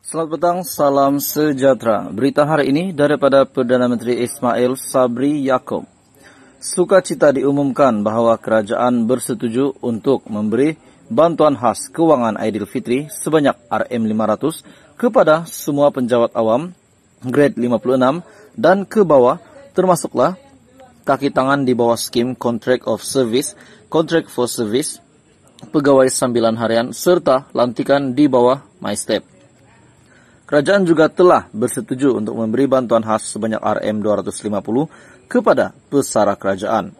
Selamat petang, salam sejahtera. Berita hari ini daripada Perdana Menteri Ismail Sabri Yaakob. Sukacita diumumkan bahawa kerajaan bersetuju untuk memberi bantuan khas keuangan Aidilfitri sebanyak RM500 kepada semua penjawat awam grade 56 dan ke bawah termasuklah kaki tangan di bawah skim contract of service, contract for service, pegawai sambilan harian serta lantikan di bawah MyStep. Kerajaan juga telah bersetuju untuk memberi bantuan khas sebanyak RM250 kepada pesara kerajaan.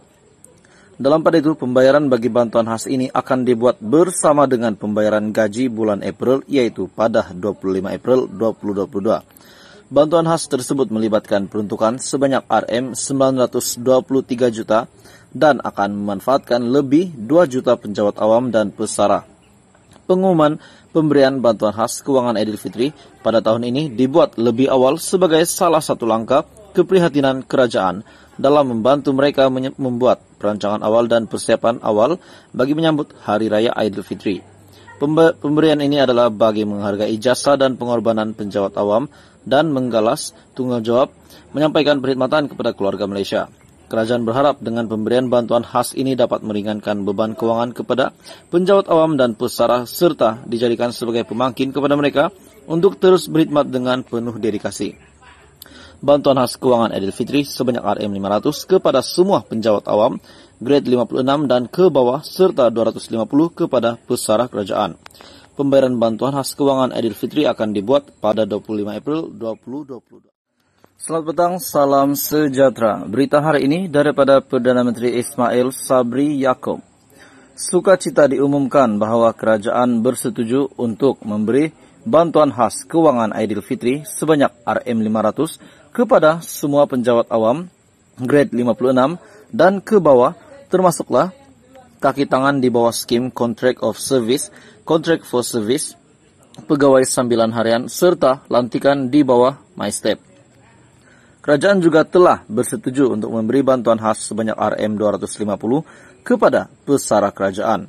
Dalam pada itu, pembayaran bagi bantuan khas ini akan dibuat bersama dengan pembayaran gaji bulan April, yaitu pada 25 April 2022. Bantuan khas tersebut melibatkan peruntukan sebanyak RM 923 juta dan akan memanfaatkan lebih 2 juta penjawat awam dan pesara pengumuman pemberian bantuan khas keuangan Idul Fitri pada tahun ini dibuat lebih awal sebagai salah satu langkah keprihatinan kerajaan dalam membantu mereka membuat perancangan awal dan persiapan awal bagi menyambut Hari Raya Idul Fitri. Pemberian ini adalah bagi menghargai jasa dan pengorbanan penjawat awam dan menggalas tunggal jawab menyampaikan perkhidmatan kepada keluarga Malaysia. Kerajaan berharap dengan pemberian bantuan khas ini dapat meringankan beban keuangan kepada penjawat awam dan pesara serta dijadikan sebagai pemangkin kepada mereka untuk terus berkhidmat dengan penuh dedikasi. Bantuan khas keuangan Edil Fitri sebanyak RM500 kepada semua penjawat awam grade 56 dan ke bawah serta 250 kepada pesara kerajaan. Pembayaran bantuan khas keuangan Edil Fitri akan dibuat pada 25 April 2022. Selamat petang, salam sejahtera. Berita hari ini daripada Perdana Menteri Ismail Sabri Yaakob. Sukacita diumumkan bahwa kerajaan bersetuju untuk memberi bantuan khas keuangan Aidilfitri sebanyak RM500 kepada semua penjawat awam grade 56 dan ke bawah termasuklah kaki tangan di bawah skim Contract of Service, Contract for Service, pegawai sambilan harian serta lantikan di bawah MyStep. Kerajaan juga telah bersetuju untuk memberi bantuan khas sebanyak RM250 kepada pesara kerajaan.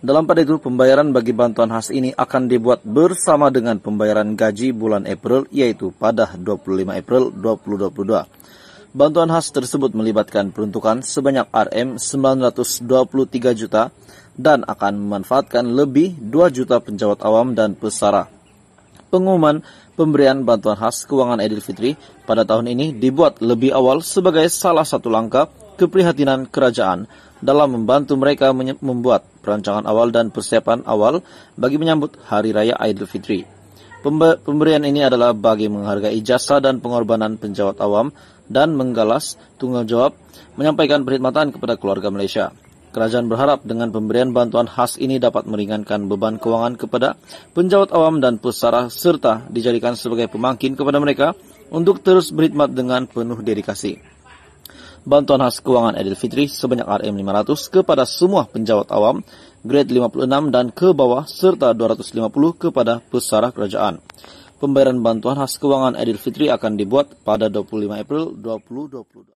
Dalam pada itu, pembayaran bagi bantuan khas ini akan dibuat bersama dengan pembayaran gaji bulan April, yaitu pada 25 April 2022. Bantuan khas tersebut melibatkan peruntukan sebanyak RM 923 juta dan akan memanfaatkan lebih 2 juta penjawat awam dan pesara pengumuman pemberian bantuan khas keuangan Idul Fitri pada tahun ini dibuat lebih awal sebagai salah satu langkah keprihatinan kerajaan dalam membantu mereka membuat perancangan awal dan persiapan awal bagi menyambut Hari Raya Idul Fitri. Pemberian ini adalah bagi menghargai jasa dan pengorbanan penjawat awam dan menggalas tunggal jawab menyampaikan perkhidmatan kepada keluarga Malaysia. Kerajaan berharap dengan pemberian bantuan khas ini dapat meringankan beban keuangan kepada penjawat awam dan pesara serta dijadikan sebagai pemangkin kepada mereka untuk terus berkhidmat dengan penuh dedikasi. Bantuan khas keuangan Edil Fitri sebanyak RM500 kepada semua penjawat awam grade 56 dan ke bawah serta 250 kepada pesara kerajaan. Pemberian bantuan khas keuangan Edil Fitri akan dibuat pada 25 April 2022.